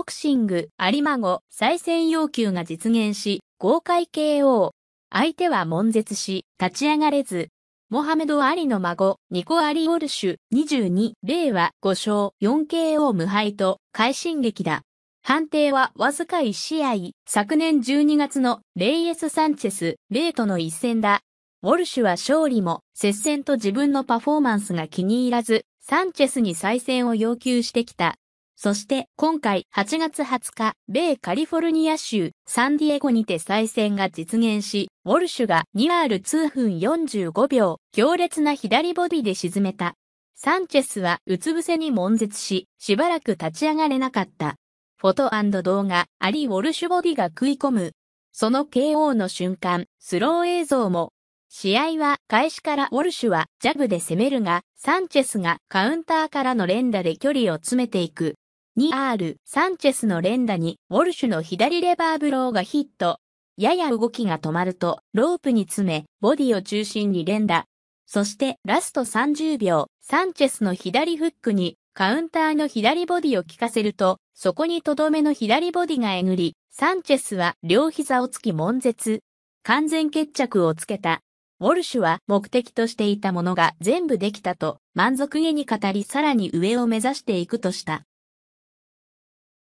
ボクシング、有馬後、再戦要求が実現し、豪快 KO。相手は悶絶し、立ち上がれず。モハメド・アリの孫、ニコ・アリ・オルシュ、22、令和、5勝、4KO 無敗と、快進撃だ。判定はわずか1試合、昨年12月のレイエス・サンチェス、レイとの一戦だ。ウォルシュは勝利も、接戦と自分のパフォーマンスが気に入らず、サンチェスに再戦を要求してきた。そして今回8月20日、米カリフォルニア州サンディエゴにて再選が実現し、ウォルシュが2 r ール2分45秒、強烈な左ボディで沈めた。サンチェスはうつ伏せに悶絶し、しばらく立ち上がれなかった。フォト動画、アリ・ウォルシュボディが食い込む。その KO の瞬間、スロー映像も。試合は開始からウォルシュはジャブで攻めるが、サンチェスがカウンターからの連打で距離を詰めていく。2R、サンチェスの連打に、ウォルシュの左レバーブローがヒット。やや動きが止まると、ロープに詰め、ボディを中心に連打。そして、ラスト30秒、サンチェスの左フックに、カウンターの左ボディを効かせると、そこにとどめの左ボディがえぐり、サンチェスは両膝をつき悶絶。完全決着をつけた。ウォルシュは目的としていたものが全部できたと満足げに語りさらに上を目指していくとした。